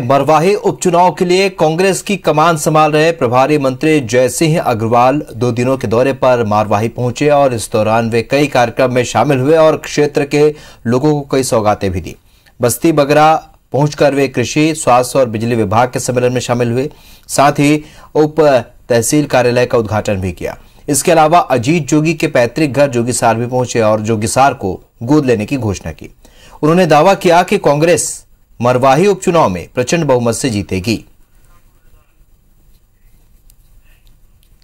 मरवाही उपचुनाव के लिए कांग्रेस की कमान संभाल रहे प्रभारी मंत्री जय सिंह अग्रवाल दो दिनों के दौरे पर मारवाही पहुंचे और इस दौरान वे कई कार्यक्रम में शामिल हुए और क्षेत्र के लोगों को कई सौगातें भी दी बस्ती बगरा पहुंचकर वे कृषि स्वास्थ्य और बिजली विभाग के सम्मेलन में शामिल हुए साथ ही उप तहसील कार्यालय का उद्घाटन भी किया इसके अलावा अजीत जोगी के पैतृक घर जोगीसार भी पहुंचे और जोगीसार को गोद लेने की घोषणा की उन्होंने दावा किया कि कांग्रेस मरवाही उपचुनाव में प्रचंड बहुमत से जीतेगी